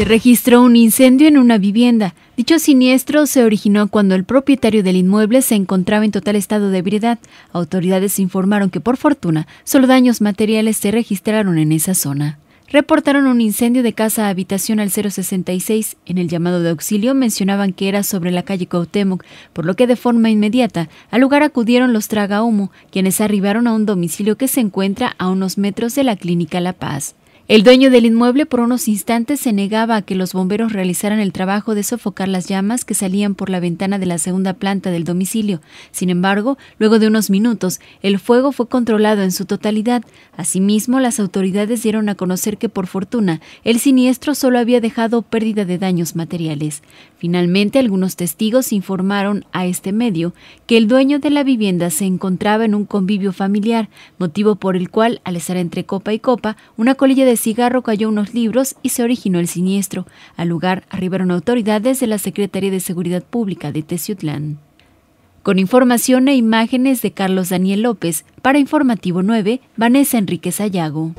Se registró un incendio en una vivienda. Dicho siniestro se originó cuando el propietario del inmueble se encontraba en total estado de ebriedad. Autoridades informaron que por fortuna solo daños materiales se registraron en esa zona. Reportaron un incendio de casa habitación al 066. En el llamado de auxilio mencionaban que era sobre la calle Cautemoc, por lo que de forma inmediata al lugar acudieron los traga humo, quienes arribaron a un domicilio que se encuentra a unos metros de la clínica La Paz. El dueño del inmueble por unos instantes se negaba a que los bomberos realizaran el trabajo de sofocar las llamas que salían por la ventana de la segunda planta del domicilio. Sin embargo, luego de unos minutos, el fuego fue controlado en su totalidad. Asimismo, las autoridades dieron a conocer que por fortuna el siniestro solo había dejado pérdida de daños materiales. Finalmente, algunos testigos informaron a este medio que el dueño de la vivienda se encontraba en un convivio familiar, motivo por el cual, al estar entre copa y copa, una colilla de cigarro cayó unos libros y se originó el siniestro. Al lugar arribaron autoridades de la Secretaría de Seguridad Pública de Teciutlán. Con información e imágenes de Carlos Daniel López, para Informativo 9, Vanessa Enrique Sayago.